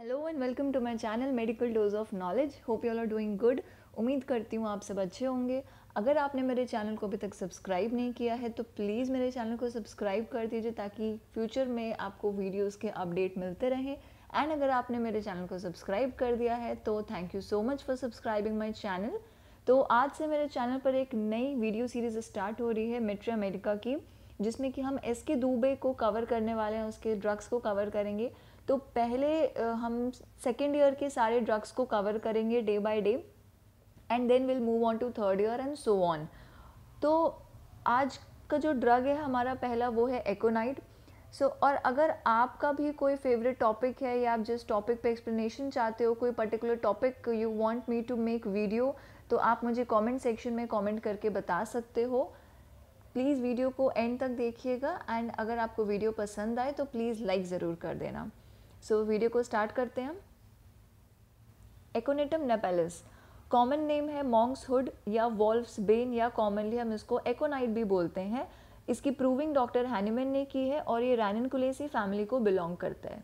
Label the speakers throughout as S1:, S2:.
S1: Hello and welcome to my channel medical dose of knowledge hope you all are doing good उम्मीद करती हूँ आप सब अच्छे होंगे अगर आपने मेरे चैनल को अभी तक सब्सक्राइब नहीं किया है तो प्लीज़ मेरे चैनल को सब्सक्राइब कर दीजिए ताकि फ्यूचर में आपको वीडियोस के अपडेट मिलते रहें एंड अगर आपने मेरे चैनल को सब्सक्राइब कर दिया है तो thank you so much for subscribing my channel तो आज से मेरे चैनल पर एक नई वीडियो सीरीज़ स्टार्ट हो रही है मेट्रो अमेरिका की जिसमें कि हम एस के दूबे को कवर करने वाले हैं उसके ड्रग्स को कवर करेंगे तो पहले हम सेकेंड ईयर के सारे ड्रग्स को कवर करेंगे day by day and then will move on to third year and so on तो आज का जो ड्रग है हमारा पहला वो है एकोनाइट सो so, और अगर आपका भी कोई फेवरेट टॉपिक है या आप जिस टॉपिक पे एक्सप्लेनेशन चाहते हो कोई particular topic you want me to make video तो आप मुझे कमेंट सेक्शन में कमेंट करके बता सकते हो प्लीज़ वीडियो को एंड तक देखिएगा एंड अगर आपको वीडियो पसंद आए तो प्लीज़ लाइक ज़रूर कर देना सो so, वीडियो को स्टार्ट करते हैं हम एकोनेटम नेपेलिस कॉमन नेम है मॉन्ग्स हुड या वॉल्फ्स बेन या कॉमनली हम इसको एकोनाइट भी बोलते हैं इसकी प्रूविंग डॉक्टर हैनीमेन ने की है और ये कुलेसी फैमिली को बिलोंग करता है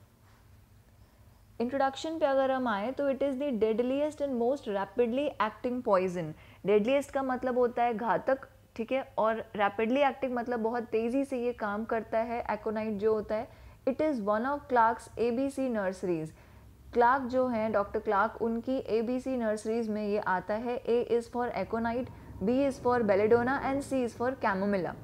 S1: इंट्रोडक्शन पे अगर हम आए तो it is the deadliest and most rapidly acting poison deadliest का मतलब होता है घातक ठीक है और रैपिडली एक्टिंग मतलब बहुत तेज़ी से ये काम करता है एकोनाइट जो होता है it is one of Clarke's C nurseries Clarke जो हैं डॉक्टर क्लार्क उनकी ए बी सी नर्सरीज़ में ये आता है A is for aconite B is for belladonna and C is for chamomilla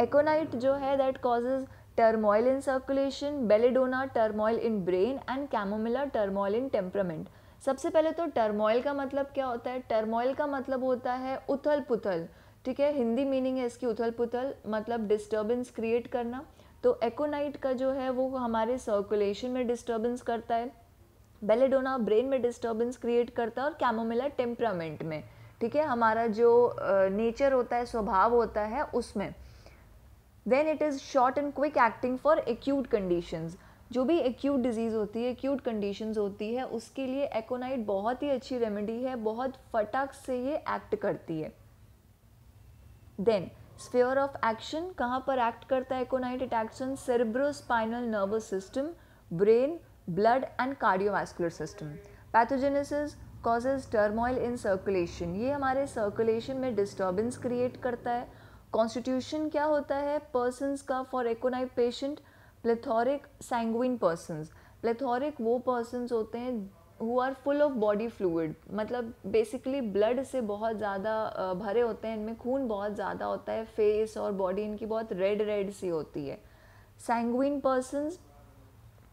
S1: aconite जो है that causes turmoil in circulation belladonna turmoil in brain and chamomilla turmoil in temperament सबसे पहले तो turmoil का मतलब क्या होता है टर्मोइल का मतलब होता है उथल पुथल ठीक है हिंदी मीनिंग है इसकी उथल पुथल मतलब डिस्टर्बेंस क्रिएट करना तो एकोनाइट का जो है वो हमारे सर्कुलेशन में डिस्टर्बेंस करता है बेलेडोना ब्रेन में डिस्टर्बेंस क्रिएट करता है और कैमोमिला टेम्परामेंट में ठीक है हमारा जो नेचर होता है स्वभाव होता है उसमें then it is short and quick acting for acute conditions जो भी एक्यूट डिजीज़ होती है एक्यूट कंडीशंस होती है उसके लिए एकोनाइट बहुत ही अच्छी रेमेडी है बहुत फटाक से ये एक्ट करती है देन स्फेयर ऑफ एक्शन कहाँ पर एक्ट करता है aconite it acts on spinal nervous system brain blood and cardiovascular system pathogenesis causes turmoil in circulation ये हमारे सर्कुलेशन में डिस्टर्बेंस क्रिएट करता है कॉन्स्टिट्यूशन क्या होता है पर्सनस का for aconite patient plethoric sanguine persons plethoric वो पर्सनस होते हैं who are full of body fluid मतलब बेसिकली ब्लड से बहुत ज़्यादा भरे होते हैं इनमें खून बहुत ज़्यादा होता है फेस और बॉडी इनकी बहुत रेड रेड सी होती है सैंगविन पर्सनस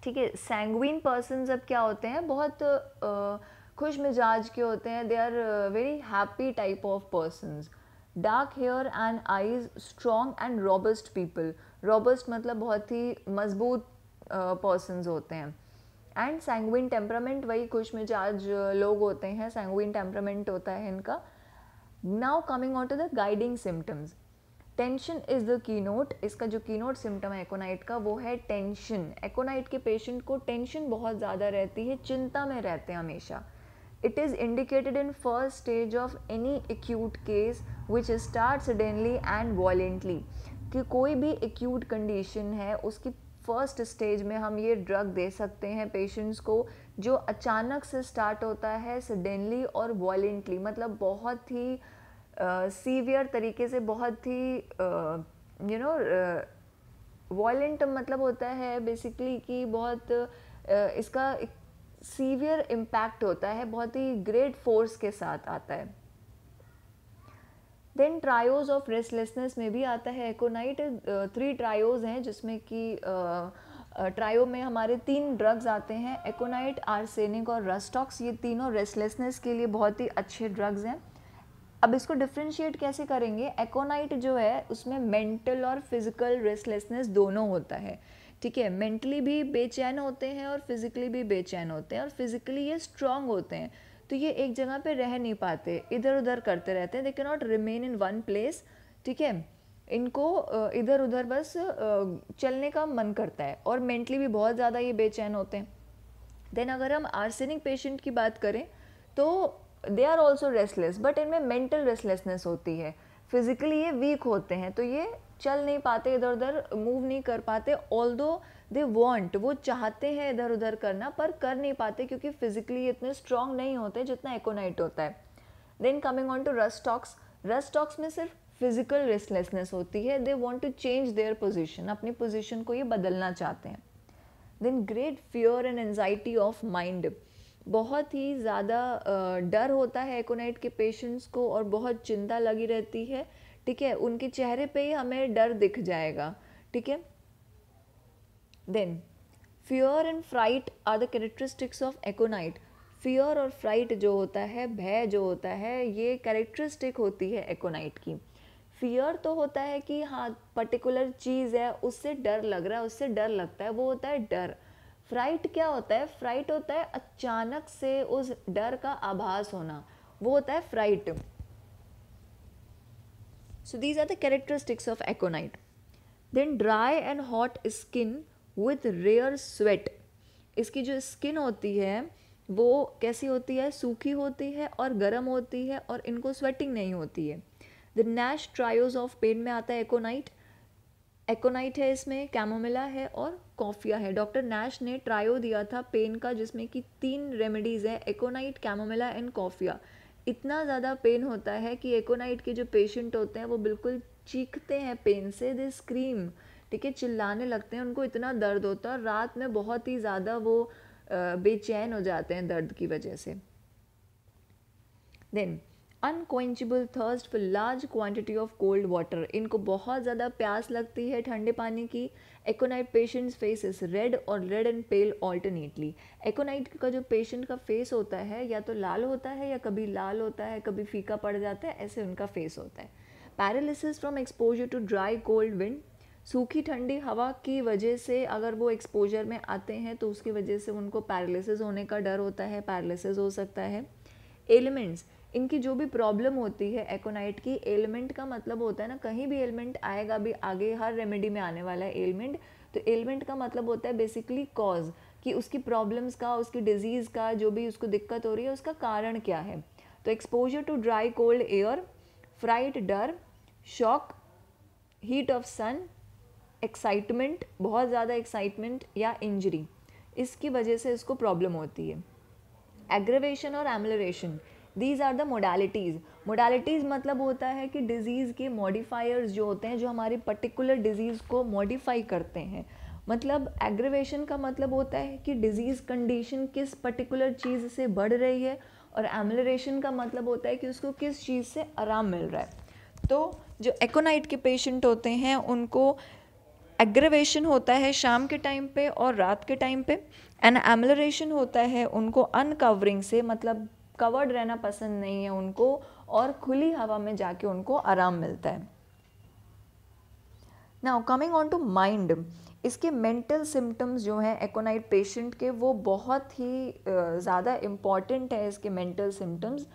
S1: ठीक है सैंगविन पर्सनस अब क्या होते हैं बहुत खुश मिजाज के होते हैं they are very happy type of persons dark hair and eyes strong and robust people robust मतलब बहुत ही मजबूत पर्सनस होते हैं एंड सैंगविन टेम्परामेंट वही खुश मिजाज लोग होते हैं सैंगविन टेम्परामेंट होता है इनका now coming on to the guiding symptoms tension is the key note इसका जो की नोट सिम्टम है एकोनाइट का वो है टेंशन एकोनाइट के पेशेंट को टेंशन बहुत ज़्यादा रहती है चिंता में रहते हैं हमेशा it is indicated in first stage of any acute case which start suddenly and violently कि कोई भी एक्यूट कंडीशन है उसकी फर्स्ट स्टेज में हम ये ड्रग दे सकते हैं पेशेंट्स को जो अचानक से स्टार्ट होता है सडनली और वॉलेंटली मतलब बहुत ही सीवियर uh, तरीके से बहुत ही यू नो वॉलेंट मतलब होता है बेसिकली कि बहुत uh, इसका सीवियर इम्पैक्ट होता है बहुत ही ग्रेट फोर्स के साथ आता है देन ट्रायोज ऑफ रेस्टलेसनेस में भी आता है एकोनाइट थ्री ट्रायोज हैं जिसमें कि ट्रायो में हमारे तीन ड्रग्स आते हैं एकोनाइट आर्सेनिक और रस्टॉक्स ये तीनों रेस्टलेसनेस के लिए बहुत ही अच्छे ड्रग्स हैं अब इसको डिफ्रेंशिएट कैसे करेंगे एकोनाइट जो है उसमें मेंटल और फिजिकल रेस्टलेसनेस दोनों होता है ठीक है मेंटली भी बेचैन होते हैं और फिज़िकली भी बेचैन होते हैं और फिज़िकली ये स्ट्रांग होते हैं तो ये एक जगह पे रह नहीं पाते इधर उधर करते रहते हैं they can not remain in one place ठीक है इनको इधर उधर बस चलने का मन करता है और मेंटली भी बहुत ज़्यादा ये बेचैन होते हैं देन अगर हम आर्सेनिक पेशेंट की बात करें तो they are also restless but इनमें मेंटल रेस्टलेसनेस होती है फिज़िकली ये वीक होते हैं तो ये चल नहीं पाते इधर उधर मूव नहीं कर पाते ऑल दो दे वॉन्ट वो चाहते हैं इधर उधर करना पर कर नहीं पाते क्योंकि फिजिकली इतने स्ट्रांग नहीं होते जितना एकोनाइट होता है then coming on to rhus tox rhus tox में सिर्फ फिजिकल रेस्टलेसनेस होती है they want to change their position अपनी पोजिशन को ये बदलना चाहते हैं then great fear and anxiety of mind बहुत ही ज़्यादा डर होता है एकोनाइट के पेशेंट्स को और बहुत चिंता लगी रहती है ठीक है उनके चेहरे पे ही हमें डर दिख जाएगा ठीक है Then, fear and fright are the characteristics of aconite. Fear और फ्राइट जो होता है भय जो होता है ये कैरेक्टरिस्टिक होती है एकोनाइट की फियर तो होता है कि हाँ पर्टिकुलर चीज़ है उससे डर लग रहा है उससे डर लगता है वो होता है डर फ्राइट क्या होता है फ्राइट होता है अचानक से उस डर का आभास होना वो होता है fright so these are the characteristics of aconite then dry and hot skin with rare sweat इसकी जो स्किन होती है वो कैसी होती है सूखी होती है और गर्म होती है और इनको स्वेटिंग नहीं होती है the gnash trios of pain में आता है एकोनाइट एकोनाइट है इसमें कैमोमिला है और कॉफिया है डॉक्टर नैश ने ट्रायो दिया था पेन का जिसमें कि तीन रेमेडीज़ है एकोनाइट कैमोमिला एंड कॉफिया इतना ज़्यादा पेन होता है कि एकोनाइट के जो पेशेंट होते हैं वो बिल्कुल चीखते हैं पेन से दे स्क्रीम ठीक है चिल्लाने लगते हैं उनको इतना दर्द होता है और रात में बहुत ही ज़्यादा वो बेचैन हो जाते हैं दर्द की वजह से then unquenchable thirst for large quantity of cold water इनको बहुत ज़्यादा प्यास लगती है ठंडे पानी की aconite patients face is red और red and pale alternately aconite का जो पेशेंट का फेस होता है या तो लाल होता है या कभी लाल होता है कभी फीका पड़ जाता है ऐसे उनका फेस होता है paralysis from exposure to dry cold wind सूखी ठंडी हवा की वजह से अगर वो एक्सपोजर में आते हैं तो उसकी वजह से उनको पैरालिसिस होने का डर होता है पैरालिसिस हो सकता है एलिमेंट्स इनकी जो भी प्रॉब्लम होती है एकोनाइट की एलिमेंट का मतलब होता है ना कहीं भी एलिमेंट आएगा भी आगे हर रेमेडी में आने वाला है एलिमेंट तो एलिमेंट का मतलब होता है बेसिकली कॉज कि उसकी प्रॉब्लम्स का उसकी डिजीज़ का जो भी उसको दिक्कत हो रही है उसका कारण क्या है तो exposure to dry cold air fright डर shock heat of sun excitement बहुत ज़्यादा एक्साइटमेंट या इंजरी इसकी वजह से इसको प्रॉब्लम होती है एग्रवेशन और amelioration these are the modalities modalities मतलब होता है कि डिज़ीज़ के मॉडिफायर्स जो होते हैं जो हमारे पर्टिकुलर डिज़ीज़ को मॉडिफाई करते हैं मतलब एग्रवेशन का मतलब होता है कि डिज़ीज़ कंडीशन किस पर्टिकुलर चीज़ से बढ़ रही है और एमलरेशन का मतलब होता है कि उसको किस चीज़ से आराम मिल रहा है तो जो एकोनाइट के पेशेंट होते हैं उनको एग्रवेशन होता है शाम के टाइम पे और रात के टाइम पे एंड एमलरेशन होता है उनको अनकवरिंग से मतलब कवर्ड रहना पसंद नहीं है उनको और खुली हवा में जाके उनको आराम मिलता है now coming on to mind इसके मेंटल सिम्टम्स जो हैं एकोनाइट पेशेंट के वो बहुत ही ज़्यादा इम्पॉर्टेंट है इसके मेंटल सिम्टम्स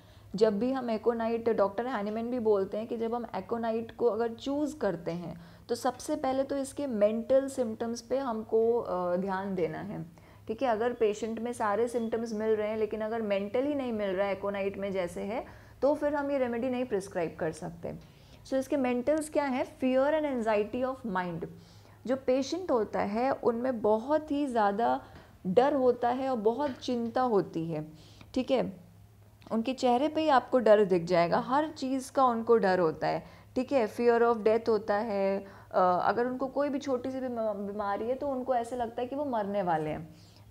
S1: जब भी हम एकोनाइट डॉक्टर हैनीमैन भी बोलते हैं कि जब हम एकोनाइट को अगर चूज़ करते हैं तो सबसे पहले तो इसके मेंटल सिम्टम्स पे हमको ध्यान देना है ठीक है अगर पेशेंट में सारे सिम्टम्स मिल रहे हैं लेकिन अगर मेंटल ही नहीं मिल रहा है एकोनाइट में जैसे है तो फिर हम ये रेमेडी नहीं प्रिस्क्राइब कर सकते सो so, इसके मेंटल्स क्या है fear and anxiety of mind जो पेशेंट होता है उनमें बहुत ही ज़्यादा डर होता है और बहुत चिंता होती है ठीक है उनके चेहरे पे ही आपको डर दिख जाएगा हर चीज़ का उनको डर होता है ठीक है फियर ऑफ डेथ होता है अगर उनको कोई भी छोटी सी बीमारी है तो उनको ऐसे लगता है कि वो मरने वाले हैं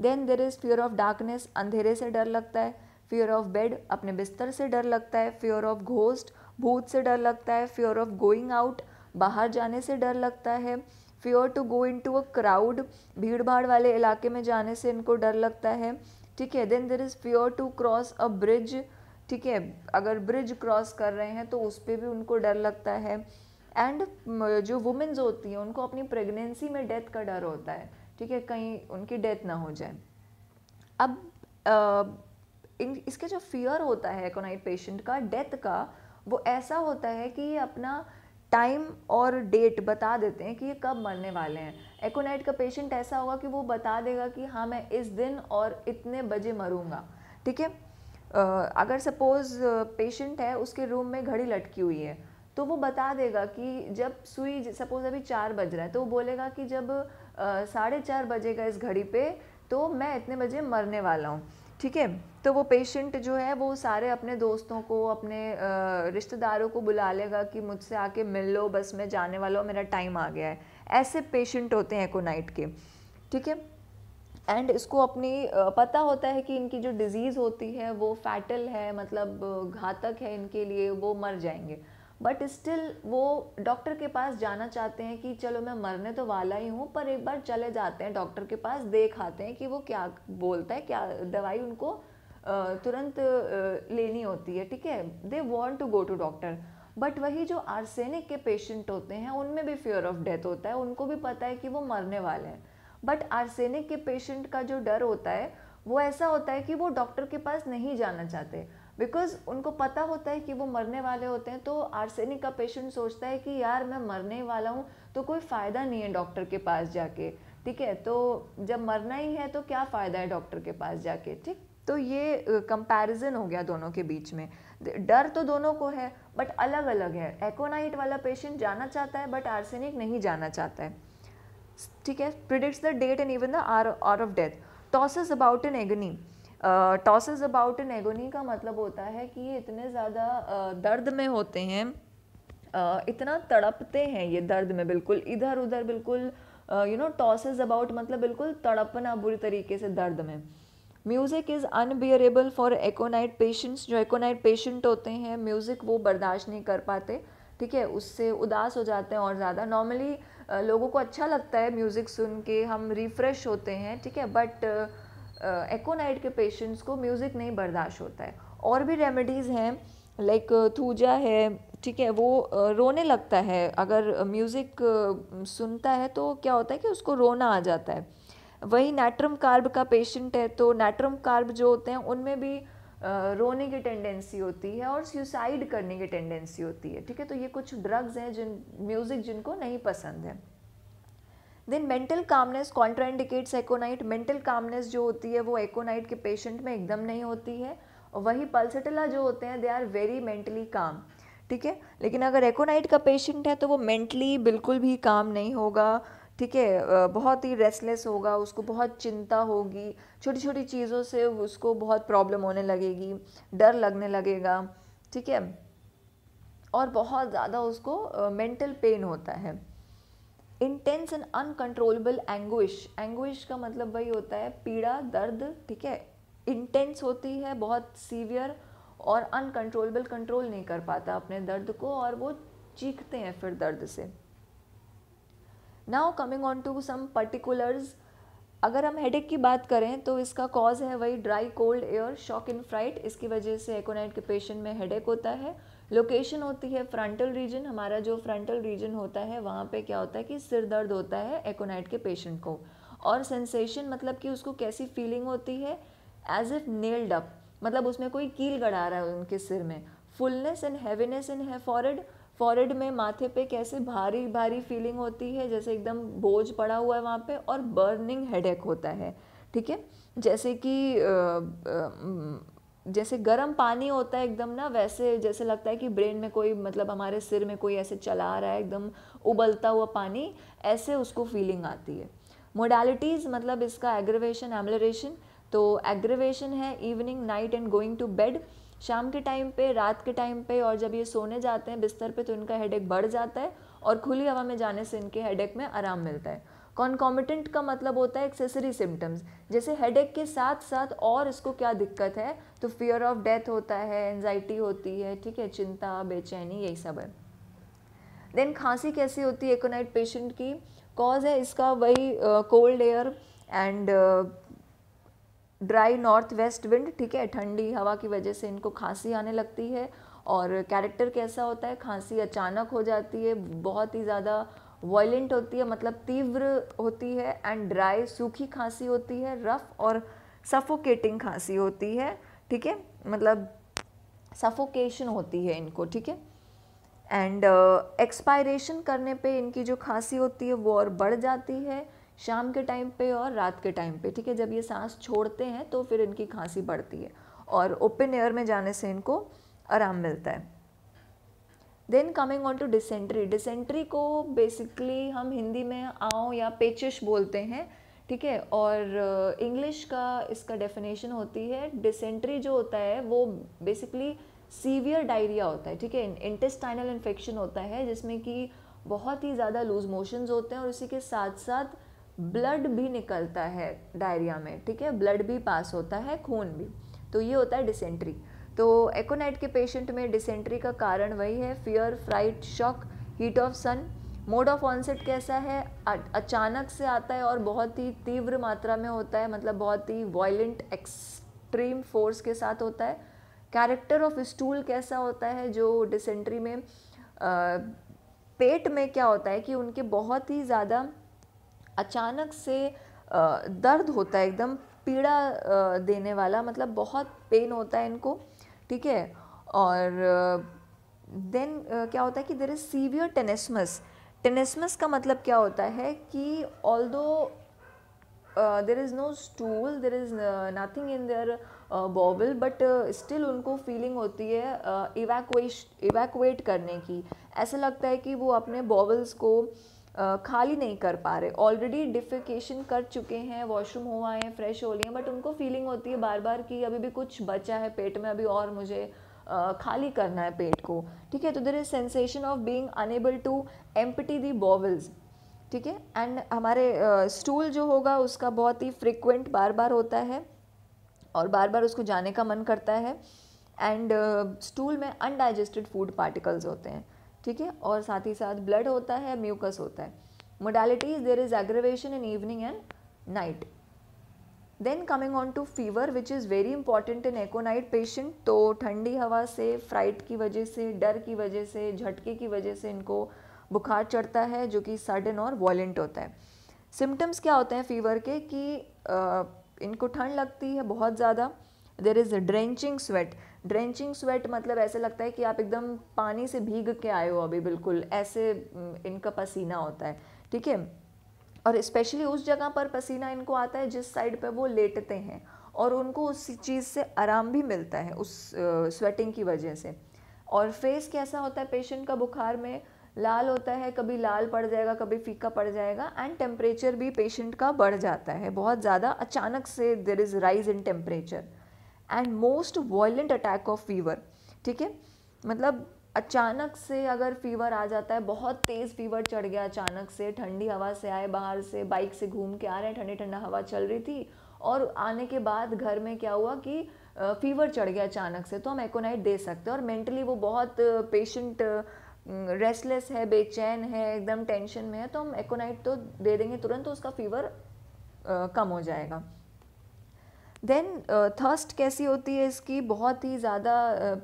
S1: then there is fear of darkness अंधेरे से डर लगता है फियर ऑफ बेड अपने बिस्तर से डर लगता है फियर ऑफ घोस्ट भूत से डर लगता है फियर ऑफ गोइंग आउट बाहर जाने से डर लगता है fear to go into a crowd भीड़ भाड़ वाले इलाके में जाने से इनको डर लगता है ठीक है then there is fear to cross a bridge ठीक है अगर ब्रिज क्रॉस कर रहे हैं तो उस पर भी उनको डर लगता है एंड जो वुमेन्स होती हैं उनको अपनी प्रेगनेंसी में डेथ का डर होता है ठीक है कहीं उनकी डेथ ना हो जाए अब आ, इन इसके जो फियर होता है एकोनाइट पेशेंट का डेथ का वो ऐसा होता है कि ये अपना टाइम और डेट बता देते हैं कि ये कब मरने वाले हैं एकोनाइट का पेशेंट ऐसा होगा कि वो बता देगा कि हाँ मैं इस दिन और इतने बजे मरूँगा ठीक है अगर सपोज़ पेशेंट है उसके रूम में घड़ी लटकी हुई है तो वो बता देगा कि जब सुई सपोज़ अभी चार बज रहा है तो वो बोलेगा कि जब साढ़े चार बजेगा इस घड़ी पे तो मैं इतने बजे मरने वाला हूँ ठीक है तो वो पेशेंट जो है वो सारे अपने दोस्तों को अपने रिश्तेदारों को बुला लेगा कि मुझसे आके मिल लो बस मैं जाने वाला हूँ मेरा टाइम आ गया है ऐसे पेशेंट होते हैं नाइट के ठीक है एंड इसको अपनी पता होता है कि इनकी जो डिज़ीज़ होती है वो फैटल है मतलब घातक है इनके लिए वो मर जाएंगे बट स्टिल वो डॉक्टर के पास जाना चाहते हैं कि चलो मैं मरने तो वाला ही हूँ पर एक बार चले जाते हैं डॉक्टर के पास देख आते हैं कि वो क्या बोलता है क्या दवाई उनको तुरंत लेनी होती है ठीक है they want to go to doctor but वही जो आर्सेनिक के पेशेंट होते हैं उनमें भी फियर ऑफ डेथ होता है उनको भी पता है कि वो मरने वाले हैं बट आर्सेनिक के पेशेंट का जो डर होता है वो ऐसा होता है कि वो डॉक्टर के पास नहीं जाना चाहते बिकॉज उनको पता होता है कि वो मरने वाले होते हैं तो आर्सेनिक का पेशेंट सोचता है कि यार मैं मरने वाला हूँ तो कोई फ़ायदा नहीं है डॉक्टर के पास जाके ठीक है तो जब मरना ही है तो क्या फ़ायदा है डॉक्टर के पास जाके ठीक तो ये कंपैरिजन हो गया दोनों के बीच में डर तो दोनों को है बट अलग अलग है एकोनाइट वाला पेशेंट जाना चाहता है बट आर्सेनिक नहीं जाना चाहता है ठीक है predict the date and even the hour hour of death tosses about an agony tosses about an agony का मतलब होता है कि ये इतने ज़्यादा uh, दर्द में होते हैं uh, इतना तड़पते हैं ये दर्द में बिल्कुल इधर उधर बिल्कुल यू नो टॉसेज अबाउट मतलब बिल्कुल तड़पना बुरी तरीके से दर्द में music is unbearable for aconite patients जो एकोनाइट पेशेंट होते हैं म्यूज़िक वो बर्दाश्त नहीं कर पाते ठीक है उससे उदास हो जाते हैं और ज़्यादा नॉर्मली लोगों को अच्छा लगता है म्यूज़िक सुन के हम रिफ़्रेश होते हैं ठीक है बट एकोनाइट के पेशेंट्स को म्यूज़िक नहीं बर्दाश्त होता है और भी रेमेडीज़ हैं लाइक थूजा है ठीक है वो रोने लगता है अगर म्यूज़िक सुनता है तो क्या होता है कि उसको रोना आ जाता है वही नेट्रम कार्ब का पेशेंट है तो नेट्रम कार्ब जो होते हैं उनमें भी रोने की टेंडेंसी होती है और सुसाइड करने की टेंडेंसी होती है ठीक है तो ये कुछ ड्रग्स हैं जिन म्यूज़िक जिनको नहीं पसंद है then mental calmness contraindicates aconite mental calmness जो होती है वो एकोनाइट के पेशेंट में एकदम नहीं होती है और वही पल्सटला जो होते हैं दे आर वेरी मेंटली काम ठीक है लेकिन अगर एकोनाइट का पेशेंट है तो वो मेंटली बिल्कुल भी काम नहीं होगा ठीक है बहुत ही रेस्टलेस होगा उसको बहुत चिंता होगी छोटी छोटी चीज़ों से उसको बहुत प्रॉब्लम होने लगेगी डर लगने लगेगा ठीक है और बहुत ज़्यादा उसको मेंटल पेन होता है intense and uncontrollable anguish anguish का मतलब वही होता है पीड़ा दर्द ठीक है इंटेंस होती है बहुत सीवियर और अनकंट्रोलेबल कंट्रोल नहीं कर पाता अपने दर्द को और वो चीखते हैं फिर दर्द से now coming on to some particulars अगर हम हेडेक की बात करें तो इसका कॉज है वही dry cold air shock in fright इसकी वजह से एकोनाइट के पेशेंट में हेडेक होता है लोकेशन होती है फ्रंटल रीजन हमारा जो फ्रंटल रीजन होता है वहाँ पे क्या होता है कि सिर दर्द होता है एकोनाइट के पेशेंट को और सेंसेशन मतलब कि उसको कैसी फीलिंग होती है एज इफ नेल्ड अप मतलब उसमें कोई कील गड़ा रहा है उनके सिर में फुलनेस एंड हैवीनेस इन है फॉरड फॉरहेड में माथे पे कैसे भारी भारी फीलिंग होती है जैसे एकदम बोझ पड़ा हुआ है वहाँ पे और बर्निंग हेडेक होता है ठीक है जैसे कि जैसे गर्म पानी होता है एकदम ना वैसे जैसे लगता है कि ब्रेन में कोई मतलब हमारे सिर में कोई ऐसे चला रहा है एकदम उबलता हुआ पानी ऐसे उसको फीलिंग आती है मोडालिटीज़ मतलब इसका एग्रवेशन एमलरेशन तो एग्रवेशन है evening night and going to bed शाम के टाइम पे रात के टाइम पे और जब ये सोने जाते हैं बिस्तर पे तो इनका हेडेक बढ़ जाता है और खुली हवा में जाने से इनके हेडेक में आराम मिलता है कॉन्कॉमिटेंट का मतलब होता है एक्सेसरी सिम्टम्स जैसे हेडेक के साथ साथ और इसको क्या दिक्कत है तो फियर ऑफ डेथ होता है एनजाइटी होती है ठीक है चिंता बेचैनी यही सब है देन खांसी कैसी होती है एकोनाइट पेशेंट की कॉज है इसका वही cold air and dry north west wind ठीक है ठंडी हवा की वजह से इनको खांसी आने लगती है और कैरेक्टर कैसा होता है खांसी अचानक हो जाती है बहुत ही ज़्यादा वॉयलेंट होती है मतलब तीव्र होती है एंड ड्राई सूखी खांसी होती है रफ़ और सफोकेटिंग खांसी होती है ठीक है मतलब सफोकेशन होती है इनको ठीक है एंड एक्सपायरेशन uh, करने पे इनकी जो खांसी होती है वो और बढ़ जाती है शाम के टाइम पे और रात के टाइम पे ठीक है जब ये सांस छोड़ते हैं तो फिर इनकी खांसी बढ़ती है और ओपन एयर में जाने से इनको आराम मिलता है then coming on to dysentery dysentery को बेसिकली हम हिंदी में आओ या पेचिश बोलते हैं ठीक है और इंग्लिश uh, का इसका डेफिनेशन होती है डिसेंट्री जो होता है वो बेसिकली सीवियर डायरिया होता है ठीक है इंटेस्टाइनल इन्फेक्शन होता है जिसमें कि बहुत ही ज़्यादा लूज मोशंस होते हैं और इसी के साथ साथ ब्लड भी निकलता है डायरिया में ठीक है ब्लड भी पास होता है खून भी तो ये होता है डिसेंट्री तो एकोनाइट के पेशेंट में डिसेंट्री का कारण वही है fear fright shock heat of sun mode of onset कैसा है अचानक से आता है और बहुत ही तीव्र मात्रा में होता है मतलब बहुत ही वॉयेंट एक्सट्रीम फोर्स के साथ होता है कैरेक्टर ऑफ स्टूल कैसा होता है जो डिसेंट्री में आ, पेट में क्या होता है कि उनके बहुत ही ज़्यादा अचानक से दर्द होता है एकदम पीड़ा देने वाला मतलब बहुत पेन होता है इनको ठीक है और देन क्या होता है कि there is severe tenesmus tenesmus का मतलब क्या होता है कि although there is no stool there is nothing in there bowel but still उनको फीलिंग होती है इवैकुएश uh, इवैकुएट करने की ऐसा लगता है कि वो अपने बॉबल्स को uh, खाली नहीं कर पा रहे ऑलरेडी डिफिकेशन कर चुके हैं वॉशरूम हुआ है फ्रेश हो लिए हैं बट उनको फीलिंग होती है बार बार कि अभी भी कुछ बचा है पेट में अभी और मुझे खाली करना है पेट को ठीक है तो there is sensation of being unable to empty the bowels ठीक है एंड हमारे स्टूल जो होगा उसका बहुत ही फ्रिक्वेंट बार बार होता है और बार बार उसको जाने का मन करता है एंड स्टूल में अनडाइजेस्टेड फूड पार्टिकल्स होते हैं ठीक है और साथ ही साथ ब्लड होता है म्यूकस होता है modalities there is aggravation in evening and night then coming on to fever which is very important in aconite patient तो ठंडी हवा से फ्राइट की वजह से डर की वजह से झटके की वजह से इनको बुखार चढ़ता है जो कि सडन और वॉलेंट होता है सिम्टम्स क्या होते हैं फीवर के कि आ, इनको ठंड लगती है बहुत ज़्यादा there is drenching sweat drenching sweat मतलब ऐसे लगता है कि आप एकदम पानी से भीग के आए हो अभी बिल्कुल ऐसे इनका पसीना होता है ठीक है और स्पेशली उस जगह पर पसीना इनको आता है जिस साइड पर वो लेटते हैं और उनको उस चीज़ से आराम भी मिलता है उस स्वेटिंग की वजह से और फेस कैसा होता है पेशेंट का बुखार में लाल होता है कभी लाल पड़ जाएगा कभी फीका पड़ जाएगा एंड टेम्परेचर भी पेशेंट का बढ़ जाता है बहुत ज़्यादा अचानक से there is rise in temperature and most violent attack of fever ठीक है मतलब अचानक से अगर फीवर आ जाता है बहुत तेज़ फीवर चढ़ गया अचानक से ठंडी हवा से आए बाहर से बाइक से घूम के आ रहे हैं ठंडी ठंडा हवा चल रही थी और आने के बाद घर में क्या हुआ कि फीवर चढ़ गया अचानक से तो हम एकोनाइट दे सकते हैं और मेंटली वो बहुत पेशेंट रेस्टलेस है बेचैन है एकदम टेंशन में है तो हम एकोनाइट तो दे देंगे तुरंत तो उसका फीवर कम हो जाएगा देन थर्स्ट uh, कैसी होती है इसकी बहुत ही ज़्यादा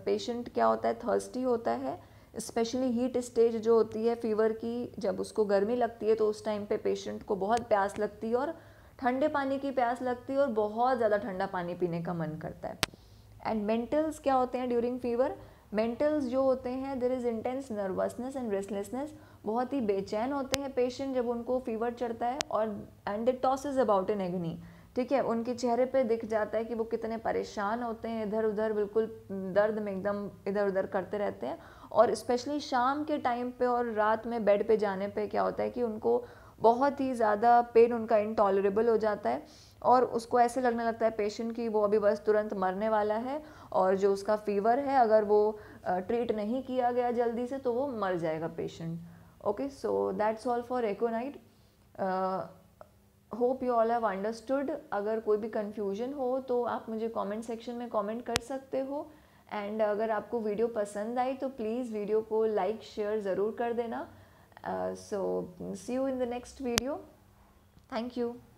S1: पेशेंट uh, क्या होता है थर्स्टी होता है स्पेशली हीट स्टेज जो होती है फीवर की जब उसको गर्मी लगती है तो उस टाइम पे पेशेंट को बहुत प्यास लगती है और ठंडे पानी की प्यास लगती है और बहुत ज़्यादा ठंडा पानी पीने का मन करता है एंड मेंटल्स क्या होते हैं ड्यूरिंग फीवर मेंटल्स जो होते हैं there is intense nervousness and restlessness बहुत ही बेचैन होते हैं पेशेंट जब उनको फीवर चढ़ता है और and it tosses about an agony ठीक है उनके चेहरे पे दिख जाता है कि वो कितने परेशान होते हैं इधर उधर बिल्कुल दर्द में एकदम इधर उधर करते रहते हैं और स्पेशली शाम के टाइम पे और रात में बेड पे जाने पे क्या होता है कि उनको बहुत ही ज़्यादा पेन उनका इनटॉलरेबल हो जाता है और उसको ऐसे लगने लगता है पेशेंट कि वो अभी बस तुरंत मरने वाला है और जो उसका फीवर है अगर वो ट्रीट नहीं किया गया जल्दी से तो वो मर जाएगा patient okay so that's all for aconite hope you all have understood अगर कोई भी कन्फ्यूजन हो तो आप मुझे कॉमेंट सेक्शन में कॉमेंट कर सकते हो एंड अगर आपको वीडियो पसंद आई तो प्लीज़ वीडियो को लाइक शेयर ज़रूर कर देना so see you in the next video thank you